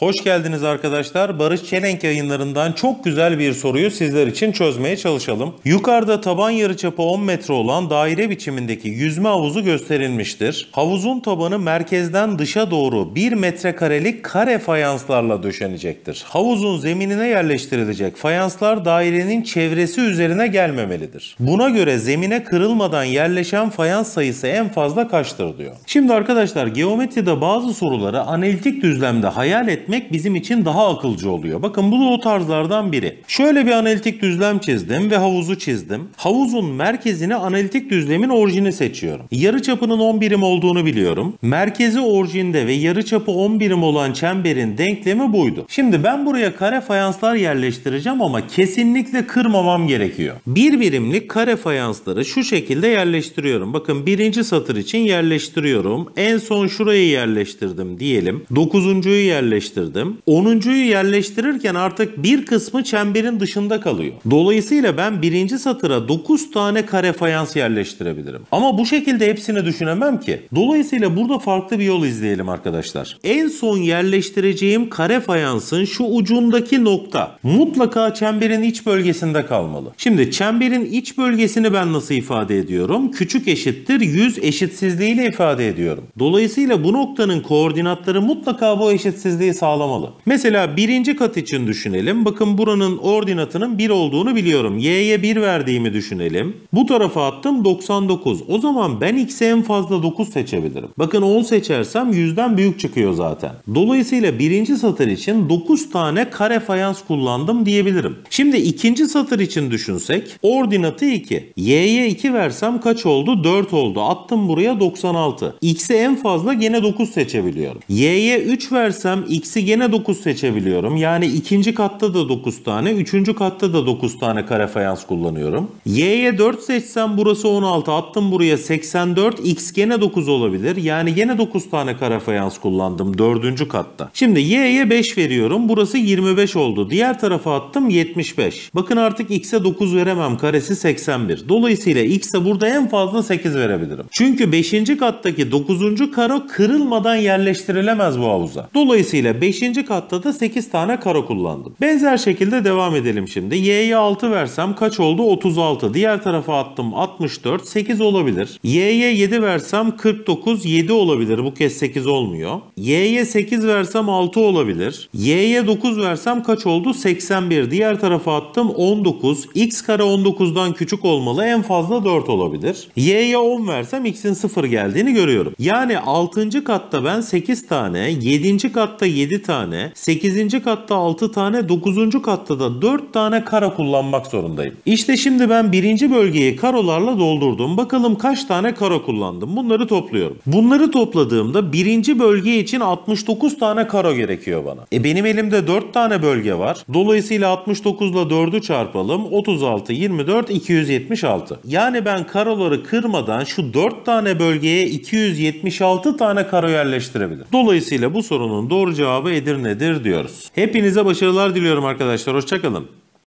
Hoş geldiniz arkadaşlar. Barış Çelenk yayınlarından çok güzel bir soruyu sizler için çözmeye çalışalım. Yukarıda taban yarıçapı 10 metre olan daire biçimindeki yüzme havuzu gösterilmiştir. Havuzun tabanı merkezden dışa doğru 1 metre karelik kare fayanslarla döşenecektir. Havuzun zeminine yerleştirilecek fayanslar dairenin çevresi üzerine gelmemelidir. Buna göre zemine kırılmadan yerleşen fayans sayısı en fazla kaçtır diyor. Şimdi arkadaşlar geometride bazı soruları analitik düzlemde hayal etmek etmek bizim için daha akılcı oluyor. Bakın bu da o tarzlardan biri. Şöyle bir analitik düzlem çizdim ve havuzu çizdim. Havuzun merkezini analitik düzlemin orijini seçiyorum. Yarı çapının 10 birim olduğunu biliyorum. Merkezi orijinde ve yarı çapı 10 birim olan çemberin denklemi buydu. Şimdi ben buraya kare fayanslar yerleştireceğim ama kesinlikle kırmamam gerekiyor. Bir birimlik kare fayansları şu şekilde yerleştiriyorum. Bakın birinci satır için yerleştiriyorum. En son şurayı yerleştirdim diyelim. Dokuzuncuyu yerleştirdim yerleştirdim. 10.yu yerleştirirken artık bir kısmı çemberin dışında kalıyor. Dolayısıyla ben birinci satıra 9 tane kare fayans yerleştirebilirim. Ama bu şekilde hepsini düşünemem ki. Dolayısıyla burada farklı bir yol izleyelim arkadaşlar. En son yerleştireceğim kare fayansın şu ucundaki nokta mutlaka çemberin iç bölgesinde kalmalı. Şimdi çemberin iç bölgesini ben nasıl ifade ediyorum? Küçük eşittir 100 eşitsizliğiyle ifade ediyorum. Dolayısıyla bu noktanın koordinatları mutlaka bu eşitsizliği sağlamalı. Mesela birinci kat için düşünelim. Bakın buranın ordinatının 1 olduğunu biliyorum. Y'ye 1 verdiğimi düşünelim. Bu tarafa attım 99. O zaman ben X'e en fazla 9 seçebilirim. Bakın 10 seçersem 100'den büyük çıkıyor zaten. Dolayısıyla birinci satır için 9 tane kare fayans kullandım diyebilirim. Şimdi ikinci satır için düşünsek ordinatı 2. Y'ye 2 versem kaç oldu? 4 oldu. Attım buraya 96. X'e en fazla gene 9 seçebiliyorum. Y'ye 3 versem X X'i gene 9 seçebiliyorum. Yani ikinci katta da 9 tane, üçüncü katta da 9 tane kare fayans kullanıyorum. Y'ye 4 seçsem burası 16, attım buraya 84, X gene 9 olabilir. Yani gene 9 tane kare fayans kullandım dördüncü katta. Şimdi Y'ye 5 veriyorum, burası 25 oldu. Diğer tarafa attım 75. Bakın artık X'e 9 veremem, karesi 81. Dolayısıyla X'e burada en fazla 8 verebilirim. Çünkü 5. kattaki 9. karo kırılmadan yerleştirilemez bu havuza. Dolayısıyla ve 5. katta da 8 tane karo kullandım. Benzer şekilde devam edelim şimdi. Y'ye 6 versem kaç oldu? 36. Diğer tarafa attım 64. 8 olabilir. Y'ye 7 versem 49. 7 olabilir. Bu kez 8 olmuyor. Y'ye 8 versem 6 olabilir. Y'ye 9 versem kaç oldu? 81. Diğer tarafa attım 19. X kare 19'dan küçük olmalı. En fazla 4 olabilir. Y'ye 10 versem x'in 0 geldiğini görüyorum. Yani 6. katta ben 8 tane, 7. katta 7 7 tane, 8. katta 6 tane, 9. katta da 4 tane kara kullanmak zorundayım. İşte şimdi ben 1. bölgeyi karolarla doldurdum. Bakalım kaç tane kara kullandım. Bunları topluyorum. Bunları topladığımda 1. bölge için 69 tane karo gerekiyor bana. E benim elimde 4 tane bölge var. Dolayısıyla 69 ile 4'ü çarpalım. 36, 24, 276. Yani ben karoları kırmadan şu 4 tane bölgeye 276 tane karo yerleştirebilirim. Dolayısıyla bu sorunun doğru cevabı cevabı Edirne'dir diyoruz. Hepinize başarılar diliyorum arkadaşlar. Hoşçakalın.